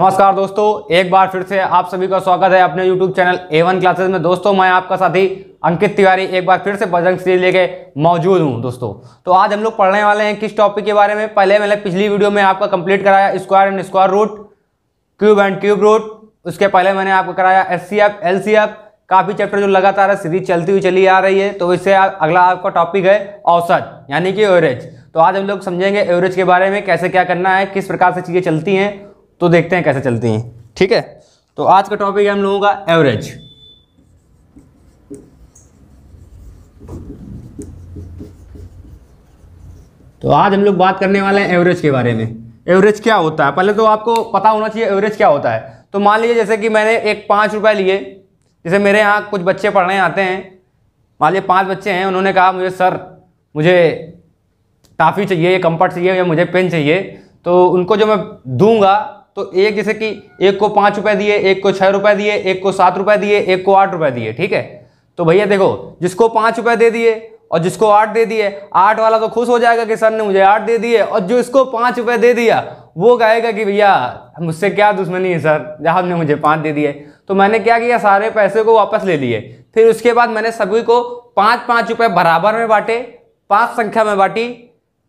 नमस्कार दोस्तों एक बार फिर से आप सभी का स्वागत है अपने YouTube चैनल A1 क्लासेस में दोस्तों मैं आपका साथी अंकित तिवारी एक बार फिर से बजरंग सीरीज लेके मौजूद हूं दोस्तों तो आज हम लोग पढ़ने वाले हैं किस टॉपिक के बारे में पहले मैंने पिछली वीडियो में आपका कंप्लीट कराया square and square root cube and cube root उसके पहले मैंने आपको कराया S C F L C F काफ़ी चैप्टर जो लगातार है सीरीज चलती हुई चली आ रही है तो इससे अगला आपका टॉपिक है औसत यानी कि एवरेज तो आज हम लोग समझेंगे एवरेज के बारे में कैसे क्या करना है किस प्रकार से चीज़ें चलती हैं तो देखते हैं कैसे चलती हैं ठीक है तो आज का टॉपिक है हम लोगों का एवरेज तो आज हम लोग बात करने वाले हैं एवरेज के बारे में एवरेज क्या होता है पहले तो आपको पता होना चाहिए एवरेज क्या होता है तो मान लीजिए जैसे कि मैंने एक पाँच रुपये लिए जैसे मेरे यहाँ कुछ बच्चे पढ़ने आते हैं मान लीजिए पाँच बच्चे हैं उन्होंने कहा मुझे सर मुझे टाफ़ी चाहिए या कंपट चाहिए या मुझे पेन चाहिए तो उनको जो मैं दूँगा तो एक जैसे कि एक को पाँच रुपए दिए एक को छः रुपए दिए एक को सात रुपए दिए एक को आठ रुपए दिए ठीक है तो भैया देखो जिसको पांच रुपए दे दिए और जिसको आठ दे दिए आठ वाला तो खुश हो जाएगा कि सर ने मुझे आठ दे दिए और जो इसको पांच रुपए दे दिया वो कहेगा कि भैया मुझसे क्या दुश्मनी है सर ने मुझे पाँच दे दिए तो मैंने क्या किया सारे पैसे को वापस ले लिए फिर उसके बाद मैंने सभी को पाँच पाँच रुपये बराबर में बांटे पांच संख्या में बांटी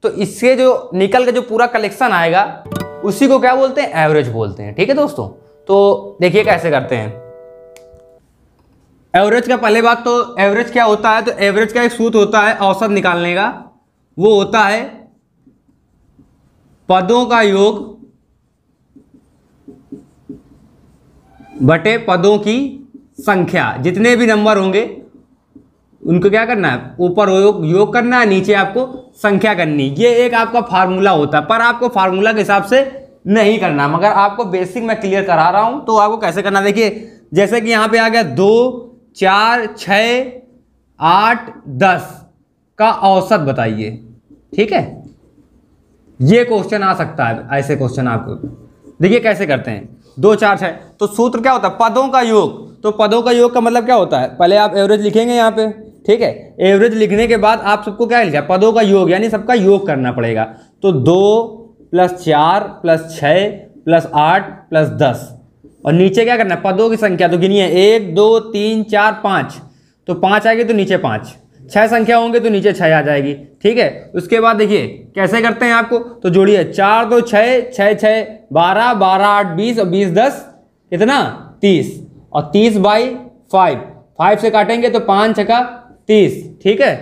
तो इससे जो निकल के जो पूरा कलेक्शन आएगा उसी को क्या बोलते हैं एवरेज बोलते हैं ठीक है दोस्तों तो देखिए कैसे करते हैं एवरेज का पहले बात तो एवरेज क्या होता है तो एवरेज का एक सूत्र होता है औसत निकालने का वो होता है पदों का योग बटे पदों की संख्या जितने भी नंबर होंगे उनको क्या करना है ऊपर योग करना है नीचे आपको संख्या करनी ये एक आपका फार्मूला होता है पर आपको फार्मूला के हिसाब से नहीं करना मगर आपको बेसिक मैं क्लियर करा रहा हूँ तो आपको कैसे करना देखिए जैसे कि यहाँ पे आ गया दो चार छ आठ दस का औसत बताइए ठीक है ये क्वेश्चन आ सकता है ऐसे क्वेश्चन आपको देखिए कैसे करते हैं दो चार छः तो सूत्र क्या होता है पदों का योग तो पदों का योग का मतलब क्या होता है पहले आप एवरेज लिखेंगे यहाँ पे ठीक है एवरेज लिखने के बाद आप सबको क्या लिखा पदों का योग यानी सबका योग करना पड़ेगा तो दो प्लस चार प्लस छः प्लस आठ प्लस दस और नीचे क्या करना पदों की संख्या तो गिनिए एक दो तीन चार पाँच तो पाँच आएगी तो नीचे पाँच छः संख्या होंगे तो नीचे छः आ जाएगी ठीक है उसके बाद देखिए कैसे करते हैं आपको तो जोड़िए चार दो छः छः छः बारह बारह आठ बीस और बीस दस कितना तीस और तीस बाई फाइव फाइव से काटेंगे तो पाँच छका तीस ठीक है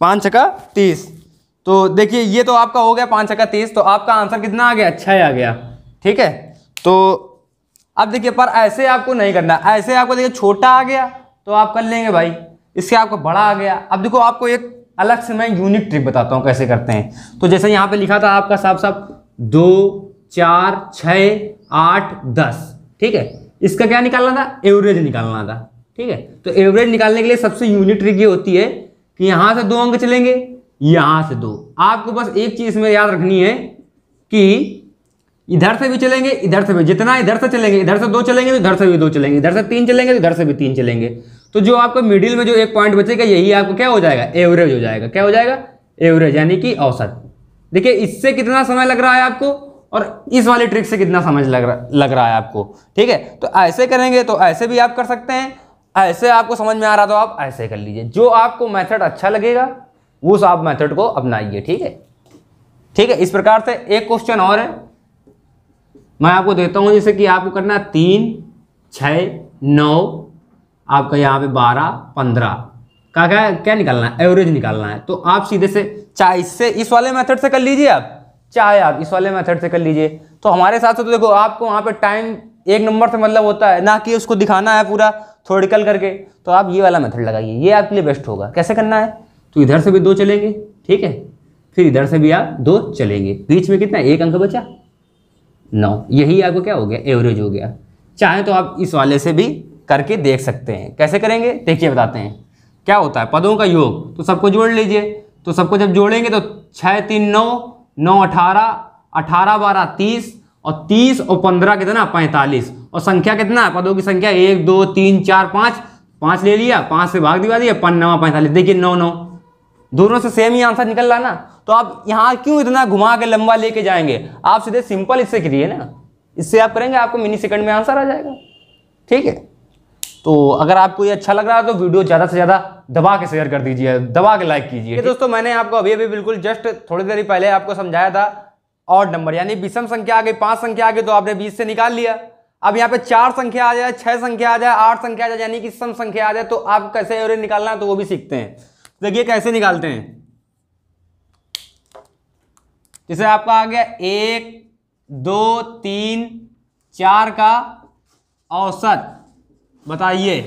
पाँच छका तीस तो देखिए ये तो आपका हो गया पाँच छका तीस तो आपका आंसर कितना आ गया अच्छा ही आ गया ठीक है तो अब देखिए पर ऐसे आपको नहीं करना ऐसे आपको देखिए छोटा आ गया तो आप कर लेंगे भाई इससे आपको बड़ा आ गया अब देखो आपको एक अलग से मैं यूनिक ट्रिक बताता हूँ कैसे करते हैं तो जैसे यहाँ पे लिखा था आपका साफ साफ दो चार छ आठ दस ठीक है इसका क्या निकालना था एवरेज निकालना था ठीक है तो एवरेज निकालने के लिए सबसे यूनिट ट्रिक ये होती है कि यहां से दो अंक चलेंगे यहां से दो आपको बस एक चीज में याद रखनी है कि इधर से भी चलेंगे इधर से भी जितना इधर से चलेंगे इधर से दो चलेंगे तो इधर से भी दो चलेंगे इधर से तीन चलेंगे तो इधर से भी तीन चलेंगे तो जो आपको मिडिल में जो एक पॉइंट बचेगा यही आपको क्या हो जाएगा एवरेज हो जाएगा क्या हो जाएगा एवरेज यानी कि औसत देखिए इससे कितना समय लग रहा है आपको और इस वाली ट्रिक से कितना समझ लग रहा लग रहा है आपको ठीक है तो ऐसे करेंगे तो ऐसे भी आप कर सकते हैं ऐसे आपको समझ में आ रहा तो आप ऐसे कर लीजिए जो आपको मेथड अच्छा लगेगा उस आप मेथड को अपनाइए ठीक है ठीक है इस प्रकार से एक क्वेश्चन और है मैं आपको देता हूं जैसे कि आपको करना है तीन छ नौ आपका यहाँ पे बारह पंद्रह का क्या क्या निकालना है एवरेज निकालना है तो आप सीधे से चाहे इससे इस वाले मेथड से कर लीजिए आप चाहे आप इस वाले मेथड से कर लीजिए तो हमारे साथ से तो देखो आपको वहाँ पे टाइम एक नंबर से मतलब होता है ना कि उसको दिखाना है पूरा थोड़िकल करके तो आप ये वाला मेथड लगाइए ये आपके लिए बेस्ट होगा कैसे करना है तो इधर से भी दो चलेंगे ठीक है फिर इधर से भी आप दो चलेंगे बीच में कितना एक अंक बचा नौ यही आपको क्या हो गया एवरेज हो गया चाहे तो आप इस वाले से भी करके देख सकते हैं कैसे करेंगे देखिए बताते हैं क्या होता है पदों का योग तो सबको जोड़ लीजिए तो सबको जब जोड़ेंगे तो छः तीन नौ नौ अठारह अठारह बारह तीस और तीस और पंद्रह कितना पैंतालीस और संख्या कितना पदों की संख्या एक दो तीन चार पांच पांच ले लिया पांच से भाग दिवा दिया नवा पैंतालीस देखिए नौ नौ दोनों से सेम ही आंसर निकल रहा ना तो आप यहाँ क्यों इतना घुमा के लंबा लेके जाएंगे आप सीधे सिंपल इससे करिए ना इससे आप करेंगे आपको मिनी सेकंड में आंसर आ जाएगा ठीक है तो अगर आपको ये अच्छा लग रहा है तो वीडियो ज़्यादा से ज़्यादा दबा के शेयर कर दीजिए दबा के लाइक कीजिए दोस्तों मैंने आपको अभी अभी बिल्कुल जस्ट थोड़ी देर पहले आपको समझाया था और नंबर यानी विषम संख्या आ गई पाँच संख्या आ गई तो आपने बीस से निकाल लिया अब यहाँ पे चार संख्या आ जाए छह संख्या आ जाए आठ संख्या आ जाए यानी कि सम संख्या आ जाए तो आप कैसे एवरेज निकालना है तो वो भी सीखते हैं देखिए कैसे निकालते हैं जैसे आपका आ गया एक दो तीन चार का औसत बताइए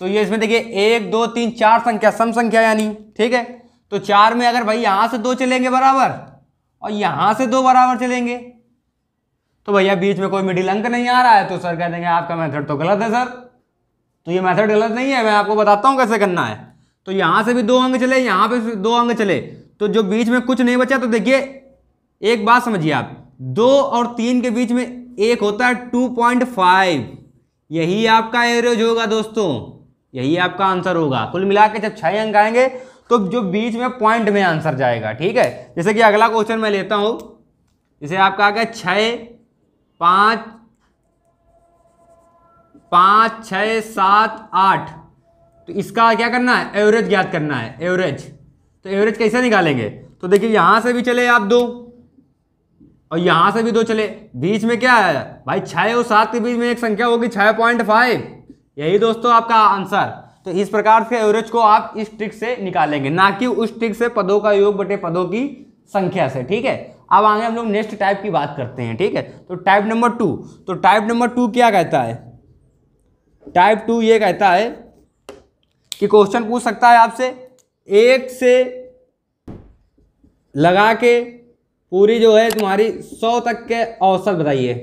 तो ये इसमें देखिए एक दो तीन चार संख्या सम संख्या यानी ठीक है तो चार में अगर भाई यहाँ से दो चलेंगे बराबर और यहाँ से दो बराबर चलेंगे तो भैया बीच में कोई मिडिल अंक नहीं आ रहा है तो सर कह देंगे आपका मेथड तो गलत है सर तो ये मेथड गलत नहीं है मैं आपको बताता हूँ कैसे करना है तो यहाँ से भी दो अंक चले यहाँ पे दो अंक चले तो जो बीच में कुछ नहीं बचा तो देखिए एक बात समझिए आप दो और तीन के बीच में एक होता है टू पॉइंट फाइव यही आपका एवरेज होगा दोस्तों यही आपका आंसर होगा कुल मिला के जब छः अंक आएंगे तो जो बीच में पॉइंट में आंसर जाएगा ठीक है जैसे कि अगला क्वेश्चन मैं लेता हूँ जैसे आपका आ गया छः पाँच पाँच छ सात आठ तो इसका क्या करना है एवरेज ज्ञात करना है एवरेज तो एवरेज कैसे निकालेंगे तो देखिए यहाँ से भी चले आप दो और यहाँ से भी दो चले बीच में क्या है भाई छः और सात के बीच में एक संख्या होगी छः पॉइंट फाइव यही दोस्तों आपका आंसर तो इस प्रकार से एवरेज को आप इस ट्रिक से निकालेंगे ना कि उस ट्रिक से पदों का योग बटे पदों की संख्या से ठीक है अब आगे हम लोग नेक्स्ट टाइप की बात करते हैं ठीक है तो टाइप नंबर टू तो टाइप नंबर टू क्या कहता है टाइप टू ये कहता है कि क्वेश्चन पूछ सकता है आपसे एक से लगा के पूरी जो है तुम्हारी सौ तक के औसत बताइए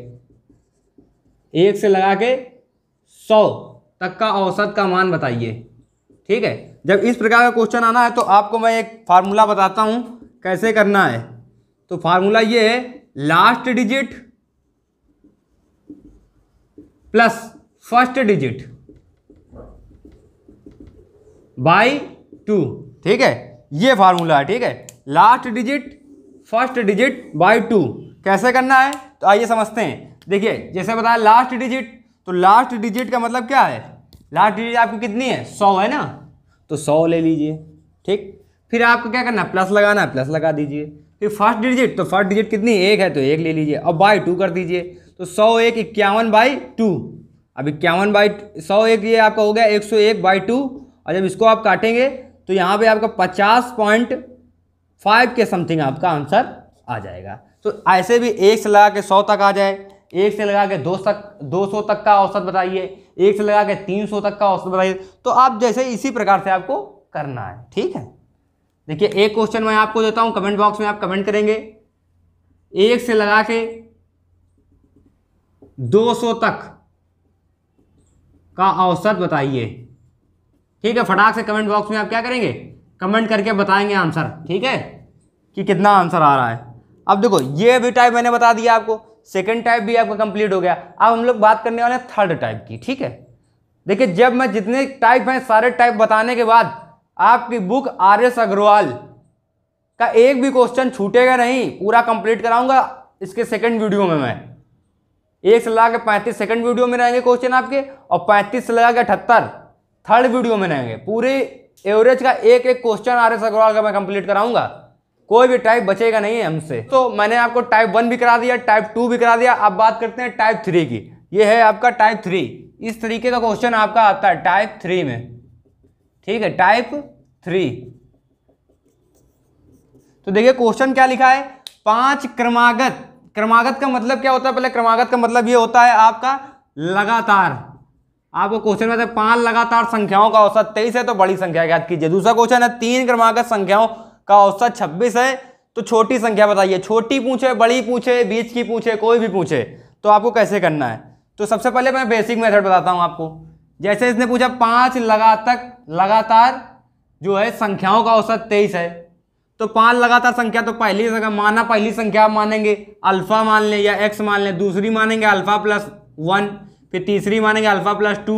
एक से लगा के सौ तक का औसत का मान बताइए ठीक है जब इस प्रकार का क्वेश्चन आना है तो आपको मैं एक फार्मूला बताता हूँ कैसे करना है तो फार्मूला ये है last digit plus first digit by two ठीक है ये फार्मूला है ठीक है last digit first digit by two कैसे करना है तो आइए समझते हैं देखिए जैसे बताया लास्ट डिजिट तो लास्ट डिजिट का मतलब क्या है लास्ट डिजिट आपकी कितनी है सौ है ना तो सौ ले लीजिए ठीक फिर आपको क्या करना प्लस लगाना है प्लस लगा दीजिए फिर फर्स्ट डिजिट तो फर्स्ट डिजिट कितनी एक है तो एक ले लीजिए अब बाई टू कर दीजिए तो सौ एक इक्यावन बाई टू अब इक्यावन बाई सौ एक ये आपका हो गया एक सौ एक बाई टू और जब इसको आप काटेंगे तो यहाँ पे आपका पचास पॉइंट फाइव के समथिंग आपका आंसर आ जाएगा तो ऐसे भी एक से लगा के सौ तक आ जाए एक से लगा के दो तक दो सौ तक का औसत बताइए एक से लगा के तीन सौ तक का औसत बताइए तो आप जैसे इसी प्रकार से आपको करना है ठीक है देखिए एक क्वेश्चन मैं आपको देता हूँ कमेंट बॉक्स में आप कमेंट करेंगे एक से लगा के 200 तक का औसत बताइए ठीक है फटाक से कमेंट बॉक्स में आप क्या करेंगे कमेंट करके बताएंगे आंसर ठीक है कि कितना आंसर आ रहा है अब देखो ये भी टाइप मैंने बता दिया आपको सेकेंड टाइप भी आपका कंप्लीट हो गया अब हम लोग बात करने वाले हैं थर्ड टाइप की ठीक है देखिए जब मैं जितने टाइप हैं सारे टाइप बताने के बाद आपकी बुक आर एस अग्रवाल का एक भी क्वेश्चन छूटेगा नहीं पूरा कंप्लीट कराऊंगा इसके सेकंड वीडियो में मैं एक से लगा के पैंतीस सेकंड वीडियो में रहेंगे क्वेश्चन आपके और पैंतीस से लगा के अठहत्तर थर्ड वीडियो में रहेंगे पूरे एवरेज का एक एक क्वेश्चन आर एस अग्रवाल का मैं कंप्लीट कराऊंगा कोई भी टाइप बचेगा नहीं है हमसे तो मैंने आपको टाइप वन भी करा दिया टाइप टू भी करा दिया अब बात करते हैं टाइप थ्री की ये है आपका टाइप थ्री इस तरीके का क्वेश्चन आपका आता है टाइप थ्री में ठीक है टाइप थ्री तो देखिए क्वेश्चन क्या लिखा है पांच क्रमागत क्रमागत का मतलब क्या होता है पहले क्रमागत का मतलब ये होता है आपका लगातार आपको क्वेश्चन में पांच लगातार संख्याओं का औसत तेईस है तो बड़ी संख्या याद कीजिए दूसरा क्वेश्चन है तीन क्रमागत संख्याओं का औसत छब्बीस है तो छोटी संख्या बताइए छोटी पूछे बड़ी पूछे बीच की पूछे कोई भी पूछे तो आपको कैसे करना है तो सबसे पहले मैं बेसिक मेथड बताता हूँ आपको जैसे इसने पूछा पाँच लगातक लगातार जो है संख्याओं का औसत तेईस है तो पांच लगातार संख्या तो पहली जगह माना पहली संख्या आप मानेंगे अल्फा मान लें या एक्स मान लें दूसरी मानेंगे अल्फा प्लस वन फिर तीसरी मानेंगे अल्फा प्लस टू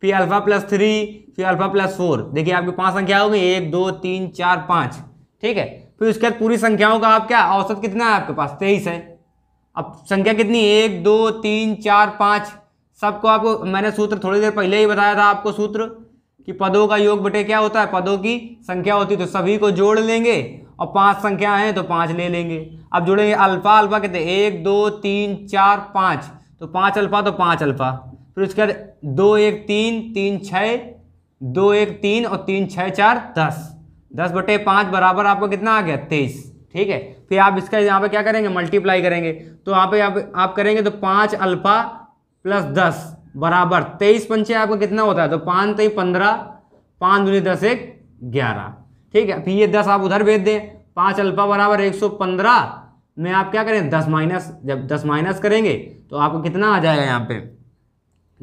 फिर अल्फा प्लस थ्री फिर अल्फा प्लस फोर देखिए आपकी पांच संख्या होगी एक दो तीन चार पाँच ठीक है फिर उसके बाद पूरी संख्याओं का आप क्या औसत कितना है आपके पास तेईस है अब संख्या कितनी एक दो तीन चार पाँच सबको आपको मैंने सूत्र थोड़ी देर पहले ही बताया था आपको सूत्र कि पदों का योग बटे क्या होता है पदों की संख्या होती है तो सभी को जोड़ लेंगे और पांच संख्या हैं तो पांच ले लेंगे अब जोड़ेंगे अल्फा अल्फा कहते हैं एक दो तीन चार पाँच तो पाँच अल्फा तो पाँच अल्फा फिर उसके बाद दो एक तीन तीन छः दो एक तीन और तीन छः चार दस दस बटे पाँच बराबर आपको कितना आ गया तेईस ठीक है फिर आप इसका यहाँ पे क्या करेंगे मल्टीप्लाई करेंगे तो यहाँ पे आप, आप करेंगे तो पाँच अल्फा प्लस दस बराबर तेईस पंचे आपका कितना होता है तो पाँच तेईस पंद्रह पाँच दूनी दस एक ग्यारह ठीक है फिर ये दस आप उधर भेज दें पाँच अल्फा बराबर एक सौ पंद्रह में आप क्या करें दस माइनस जब दस माइनस करेंगे तो आपको कितना आ जाएगा यहाँ पे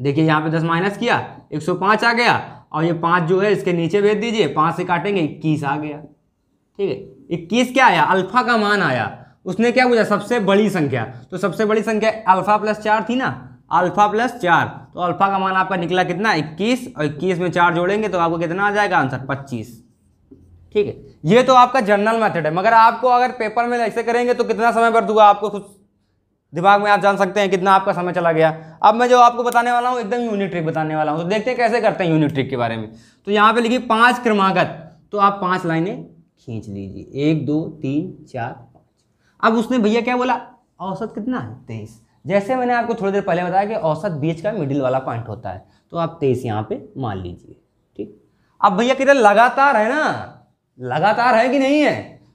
देखिए यहाँ पे दस माइनस किया एक सौ पाँच आ गया और ये पाँच जो है इसके नीचे भेज दीजिए पाँच से काटेंगे इक्कीस आ गया ठीक है इक्कीस क्या आया अल्फा का मान आया उसने क्या पूछा सबसे बड़ी संख्या तो सबसे बड़ी संख्या अल्फा प्लस चार थी ना अल्फा प्लस चार तो अल्फा का मान आपका निकला कितना इक्कीस और इक्कीस में चार जोड़ेंगे तो आपको कितना आ जाएगा आंसर पच्चीस ठीक है ये तो आपका जनरल मेथड है मगर आपको अगर पेपर में ऐसे करेंगे तो कितना समय पर दूंगा आपको कुछ दिमाग में आप जान सकते हैं कितना आपका समय चला गया अब मैं जो आपको बताने वाला हूँ एकदम यूनिट ट्रिक बताने वाला हूँ तो देखते हैं कैसे करते हैं यूनिट ट्रिक के बारे में तो यहाँ पर लिखिए पाँच क्रमागत तो आप पाँच लाइने खींच लीजिए एक दो तीन चार पाँच अब उसने भैया क्या बोला औसत कितना है तेईस जैसे मैंने आपको थोड़ी देर पहले बताया कि औसत बीच का मिडिल वाला पॉइंट होता है तो आप तेईस यहाँ पे मान लीजिए ठीक अब भैया किधर लगातार है ना लगातार है कि नहीं है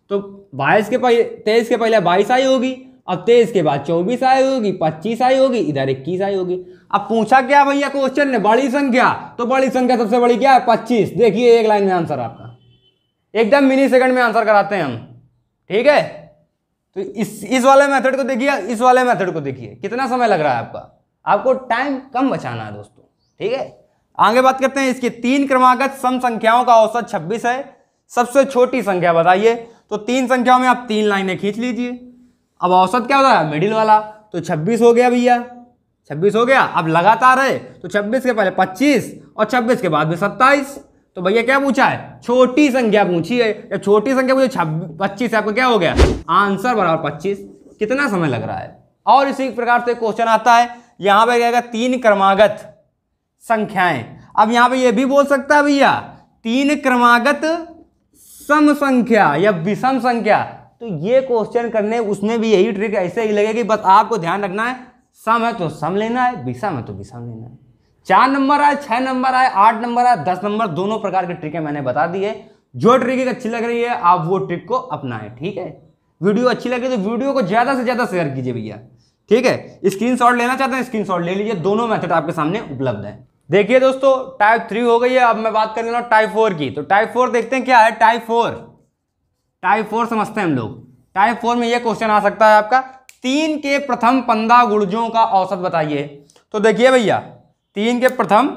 तो बाईस के पहले तेईस के पहले बाईस आई होगी अब तेईस के बाद चौबीस आई होगी पच्चीस आई होगी इधर इक्कीस आई होगी अब पूछा क्या भैया क्वेश्चन ने बड़ी संख्या तो बड़ी संख्या सबसे बड़ी क्या है पच्चीस देखिए एक लाइन में आंसर आपका एकदम मिनी सेकंड में आंसर कराते हैं हम ठीक है तो इस इस वाले मेथड को देखिए इस वाले मेथड को देखिए कितना समय लग रहा है आपका आपको टाइम कम बचाना है दोस्तों ठीक है आगे बात करते हैं इसके तीन क्रमागत सम संख्याओं का औसत छब्बीस है सबसे छोटी संख्या बताइए तो तीन संख्याओं में आप तीन लाइनें खींच लीजिए अब औसत क्या होता है मिडिल वाला तो छब्बीस हो गया भैया छब्बीस हो गया अब लगातार है तो छब्बीस के पहले पच्चीस और छब्बीस के बाद भी सत्ताईस तो भैया क्या पूछा है छोटी संख्या पूछी है या छोटी संख्या पूछे छब्बीस पच्चीस आपका क्या हो गया आंसर बराबर पच्चीस कितना समय लग रहा है और इसी प्रकार से क्वेश्चन आता है यहाँ पर क्या तीन क्रमागत संख्याएं अब यहाँ पे यह भी बोल सकता है भैया तीन क्रमागत सम संख्या या विषम संख्या तो ये क्वेश्चन करने उसमें भी यही ट्रिक ऐसे ही लगेगी बस आपको ध्यान रखना है सम है तो सम लेना है विषम है तो विषम लेना है चार नंबर आए छह नंबर आए आठ नंबर आए दस नंबर दोनों प्रकार के ट्रिकें मैंने बता दी है जो ट्रिक अच्छी लग रही है आप वो ट्रिक को अपनाएं ठीक है वीडियो अच्छी लगे तो वीडियो को ज़्यादा से ज़्यादा शेयर कीजिए भैया ठीक है स्क्रीनशॉट लेना चाहते हैं स्क्रीनशॉट ले लीजिए दोनों मेथड आपके सामने उपलब्ध है देखिए दोस्तों टाइप थ्री हो गई है अब मैं बात कर लेना टाइप फोर की तो टाइप फोर देखते हैं क्या है टाइप फोर टाइप फोर समझते हैं हम लोग टाइप फोर में यह क्वेश्चन आ सकता है आपका तीन के प्रथम पंद्रह गुर्जों का औसत बताइए तो देखिए भैया तीन के प्रथम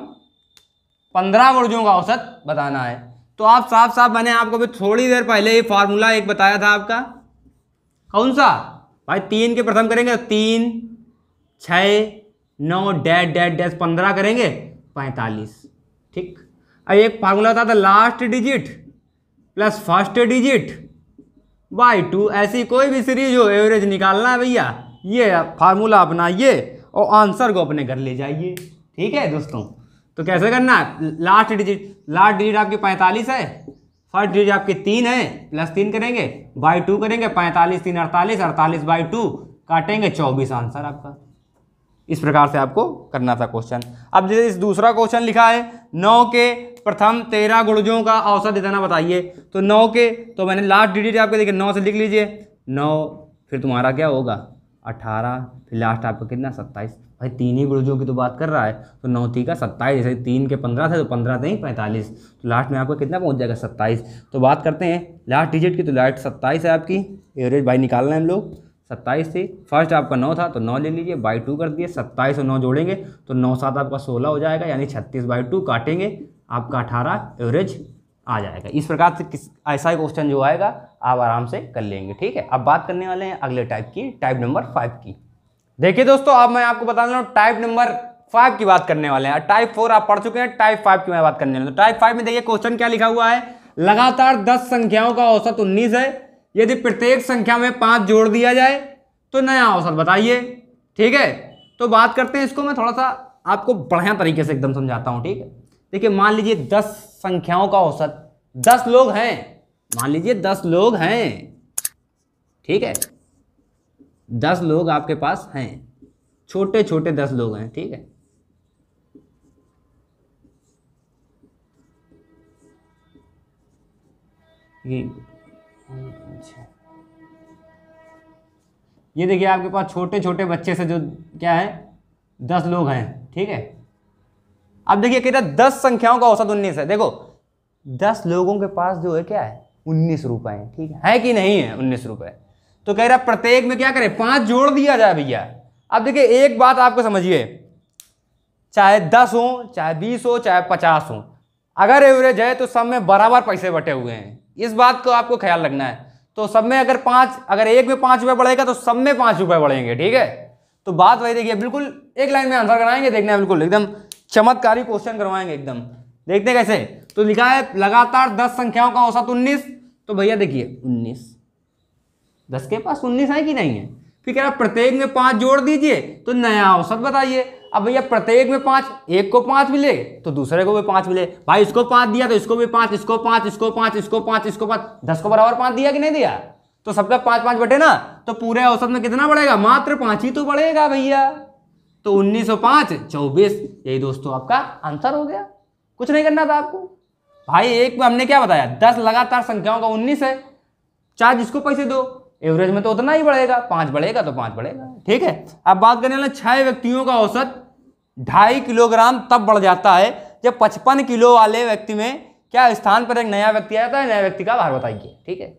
पंद्रह वर्जों का औसत बताना है तो आप साफ साफ मैंने आपको भी थोड़ी देर पहले ये फार्मूला एक बताया था आपका कौन सा भाई तीन के प्रथम करेंगे तो तीन छ नौ डैश डैश डैश पंद्रह करेंगे पैंतालीस ठीक अब एक फार्मूला था, था last digit plus first digit by two ऐसी कोई भी सीरीज हो एवरेज निकालना है भैया ये फार्मूला अपनाइए और आंसर को अपने घर ले जाइए ठीक है दोस्तों तो कैसे करना लास्ट डिजिट लास्ट डिजिट आपकी पैंतालीस है फर्स्ट डिजिट आपकी तीन है प्लस तीन करेंगे बाई टू करेंगे पैंतालीस तीन अड़तालीस अड़तालीस बाई टू काटेंगे चौबीस आंसर आपका इस प्रकार से आपको करना था क्वेश्चन अब जैसे इस दूसरा क्वेश्चन लिखा है नौ के प्रथम तेरह गुड़जों का औसत इतना बताइए तो नौ के तो मैंने लास्ट डिजिट आपके देखिए नौ से लिख लीजिए नौ फिर तुम्हारा क्या होगा अठारह फिर लास्ट आपका कितना सत्ताईस भाई तीन ही गुर्जों की तो बात कर रहा है तो नौ थी का सत्ताईस जैसे तीन के पंद्रह थे तो पंद्रह थे ही पैंतालीस तो लास्ट में आपका कितना पहुंच जाएगा सत्ताईस तो बात करते हैं लास्ट डिजिट की तो लास्ट सत्ताईस है आपकी एवरेज बाई निकालना है हम लोग सत्ताईस थी फर्स्ट आपका नौ था तो नौ ले लीजिए बाई टू कर दिए सत्ताईस और नौ जोड़ेंगे तो नौ सात आपका सोलह हो जाएगा यानी छत्तीस बाई टू काटेंगे आपका अठारह एवरेज आ जाएगा इस प्रकार से किस ऐसा ही क्वेश्चन जो आएगा आप आराम से कर लेंगे ठीक है अब बात करने वाले हैं अगले टाइप की टाइप नंबर फाइव की देखिए दोस्तों अब मैं आपको बता रहा हूँ टाइप नंबर फाइव की बात करने वाले हैं टाइप फोर आप पढ़ चुके हैं टाइप फाइव की मैं बात करने वाले टाइप फाइव में देखिए क्वेश्चन क्या लिखा हुआ है लगातार दस संख्याओं का औसत उन्नीस है यदि प्रत्येक संख्या में पांच जोड़ दिया जाए तो नया औसत बताइए ठीक है तो बात करते हैं इसको मैं थोड़ा सा आपको बढ़िया तरीके से एकदम समझाता हूँ ठीक है देखिए मान लीजिए दस संख्याओं का औसत दस लोग हैं मान लीजिए दस लोग हैं ठीक है दस लोग आपके पास हैं छोटे छोटे दस लोग हैं ठीक है ये अच्छा। ये देखिए आपके पास छोटे छोटे बच्चे से जो क्या है दस लोग हैं ठीक है अब देखिए कितना दस संख्याओं का औसत उन्नीस है देखो दस लोगों के पास जो है क्या है उन्नीस रुपए ठीक है है कि नहीं है उन्नीस रुपए तो कह रहा प्रत्येक में क्या करें पांच जोड़ दिया जाए भैया अब देखिए एक बात आपको समझिए चाहे दस हो चाहे बीस हो चाहे पचास हो अगर एवरेज है तो सब में बराबर पैसे बटे हुए हैं इस बात को आपको ख्याल रखना है तो सब में अगर पाँच अगर एक में पाँच रुपये बढ़ेगा तो सब में पाँच रुपये बढ़ेंगे ठीक है तो बात वही देखिए बिल्कुल एक लाइन में आंसर कराएंगे देखना है बिल्कुल एकदम चमत्कारी क्वेश्चन करवाएंगे एकदम देखते कैसे तो लिखा है लगातार दस संख्याओं का औसत उन्नीस तो भैया देखिए उन्नीस दस के पास उन्नीस है कि नहीं है फिर कह रहा प्रत्येक में पाँच जोड़ दीजिए तो नया औसत बताइए अब भैया प्रत्येक में पाँच एक को पाँच मिले तो दूसरे को भी पाँच मिले भाई इसको पाँच दिया तो इसको भी पाँच इसको पाँच इसको पाँच इसको पाँच इसको पाँच दस को बराबर पाँच दिया कि नहीं दिया तो सबका पाँच पाँच बटे ना तो पूरे औसत में कितना बढ़ेगा मात्र पाँच ही तो बढ़ेगा भैया तो उन्नीस सौ पाँच चौबीस यही दोस्तों आपका आंसर हो गया कुछ नहीं करना था आपको भाई एक हमने क्या बताया दस लगातार संख्याओं का उन्नीस है चार जिसको पैसे दो एवरेज में तो उतना ही बढ़ेगा पांच बढ़ेगा तो पांच बढ़ेगा ठीक है अब बात करने वाले छह व्यक्तियों का औसत ढाई किलोग्राम तब बढ़ जाता है जब पचपन किलो वाले व्यक्ति में क्या स्थान पर एक नया व्यक्ति आता है नया व्यक्ति का भार बताइए ठीक है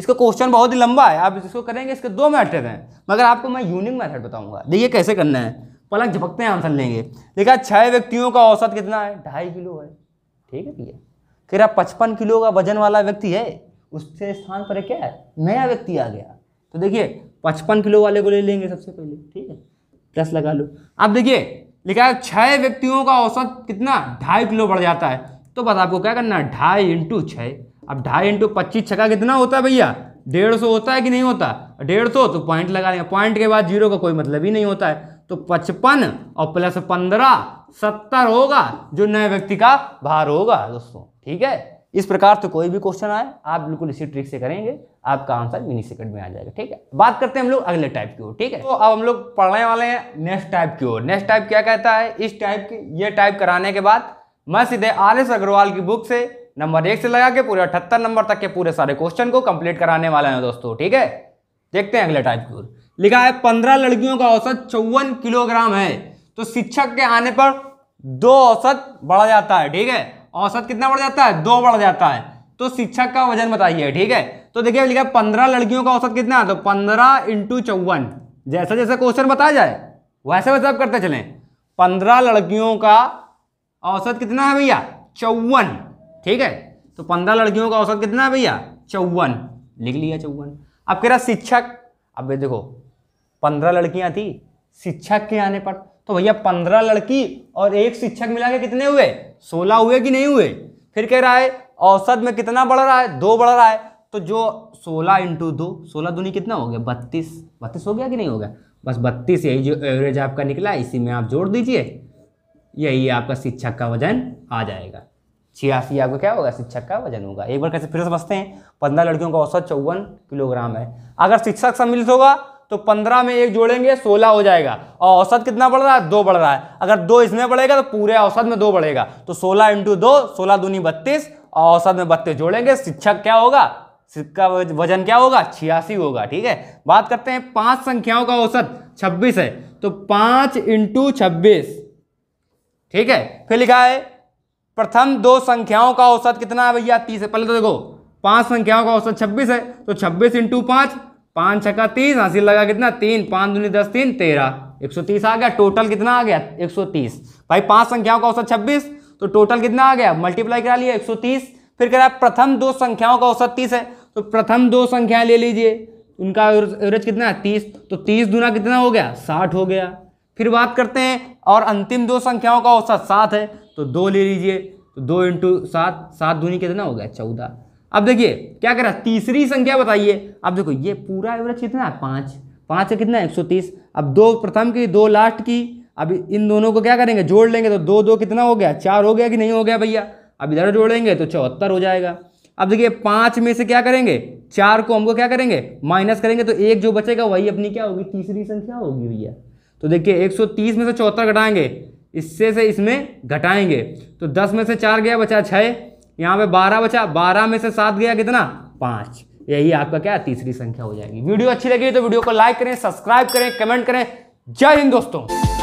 इसका क्वेश्चन बहुत ही लंबा है आप इसको करेंगे इसके दो मैथड हैं मगर आपको मैं यूनिक मैथड बताऊंगा देखिए कैसे करना है पलक झपकते हैं आंसर लेंगे देखा छह व्यक्तियों का औसत कितना है ढाई किलो है ठीक है भैया फिर आप पचपन किलो का वजन वाला व्यक्ति है उससे स्थान पर क्या है नया व्यक्ति आ गया तो देखिए पचपन किलो वाले को ले लेंगे सबसे पहले ठीक है प्लस लगा लो अब देखिए लिखा है छः व्यक्तियों का औसत कितना ढाई किलो बढ़ जाता है तो बस आपको क्या करना है ढाई इंटू छः अब ढाई इंटू पच्चीस छका कितना होता है भैया डेढ़ सौ होता है कि नहीं होता डेढ़ सौ तो पॉइंट लगा लेंगे पॉइंट के बाद जीरो का कोई मतलब ही नहीं होता है तो पचपन और प्लस पंद्रह सत्तर होगा जो नए व्यक्ति का भार होगा दोस्तों ठीक है इस प्रकार से तो कोई भी क्वेश्चन आए आप बिल्कुल इसी ट्रिक से करेंगे आपका आंसर मिनी सेकंड में आ जाएगा ठीक है बात करते हैं हम लोग अगले टाइप की ओर ठीक है तो अब हम लोग पढ़ने वाले हैं नेक्स्ट टाइप की ओर नेक्स्ट टाइप क्या कहता है इस टाइप की ये टाइप कराने के बाद मैं सीधे आर एस अग्रवाल की बुक से नंबर एक से लगा के पूरे अठहत्तर नंबर तक के पूरे सारे क्वेश्चन को कंप्लीट कराने वाला है दोस्तों ठीक है देखते हैं अगले टाइप की ओर लिखा है पंद्रह लड़कियों का औसत चौवन किलोग्राम है तो शिक्षक के आने पर दो औसत बढ़ा जाता है ठीक है औसत कितना बढ़ जाता है दो बढ़ जाता है तो शिक्षक का वजन बताइए ठीक है तो देखिए लिखा पंद्रह लड़कियों का औसत कितना है तो पंद्रह इंटू चौवन जैसा जैसा क्वेश्चन बताया जाए वैसे वैसे आप करते चलें पंद्रह लड़कियों का औसत कितना है भैया चौवन ठीक है तो पंद्रह लड़कियों का औसत कितना है भैया चौवन लिख लिया चौवन अब कह रहा शिक्षक अब भैया देखो पंद्रह लड़कियां थी शिक्षक के आने पर तो भैया पंद्रह लड़की और एक शिक्षक मिला के कितने हुए सोलह हुए कि नहीं हुए फिर कह रहा है औसत में कितना बढ़ रहा है दो बढ़ रहा है तो जो सोलह इंटू दो सोलह दूनी कितना हो गया बत्तीस बत्तीस हो गया कि नहीं हो गया बस बत्तीस यही जो एवरेज आपका निकला इसी में आप जोड़ दीजिए यही आपका शिक्षक का वजन आ जाएगा छियासी आपको क्या होगा शिक्षक का वजन होगा एक बार कैसे फिर समझते हैं पंद्रह लड़कियों का औसत चौवन किलोग्राम है अगर शिक्षक सम्मिलित होगा तो पंद्रह में एक जोड़ेंगे सोलह हो जाएगा और औसत कितना बढ़ रहा है दो बढ़ रहा है अगर दो इसमें बढ़ेगा तो पूरे औसत में दो बढ़ेगा तो सोलह इंटू दो सोलह दूनी बत्तीस और औसत में बत्तीस जोड़ेंगे शिक्षक क्या होगा सिक्का वजन क्या होगा छियासी होगा ठीक है बात करते हैं पांच संख्याओं का औसत छब्बीस है तो पांच इंटू छब्बीस ठीक है फिर लिखा है प्रथम दो संख्याओं का औसत कितना है भैया तीस है पहले तो देखो पांच संख्याओं का औसत छब्बीस है तो छब्बीस इंटू पांच पाँच छक्का तीस हासिल लगा कितना तीन पाँच दूनी दस तीन तेरह एक सौ तीस आ गया टोटल कितना आ गया एक सौ तीस भाई पांच संख्याओं का औसत छब्बीस तो टोटल कितना आ गया मल्टीप्लाई करा लिया एक सौ तीस फिर कह रहा है प्रथम दो संख्याओं का औसत तीस है तो प्रथम दो संख्या ले लीजिए उनका एवरेज कितना है तीस तो तीस दूना कितना हो गया साठ हो गया फिर बात करते हैं और अंतिम दो संख्याओं का औसत सात है तो दो ले लीजिए तो दो इंटू सात सात दूनी कितना हो गया चौदह अब देखिए क्या है तीसरी संख्या बताइए अब देखो ये पूरा एवरेज कितना है पाँच पाँच से कितना है एक सौ तीस अब दो प्रथम की दो लास्ट की अब इन दोनों को क्या करेंगे जोड़ लेंगे तो दो दो कितना हो गया चार हो गया कि नहीं हो गया भैया अब इधर जोड़ेंगे तो चौहत्तर हो जाएगा अब देखिए पाँच में से क्या करेंगे चार को हमको क्या करेंगे माइनस करेंगे तो एक जो बचेगा वही अपनी क्या होगी तीसरी संख्या होगी भैया तो देखिए 130 में से चौहत्तर घटाएंगे इससे से इसमें घटाएंगे तो 10 में से चार गया बचा छः यहाँ पे बारह बचा बारह में से सात गया कितना पांच यही आपका क्या तीसरी संख्या हो जाएगी वीडियो अच्छी लगी तो वीडियो को लाइक करें सब्सक्राइब करें कमेंट करें जय हिंद दोस्तों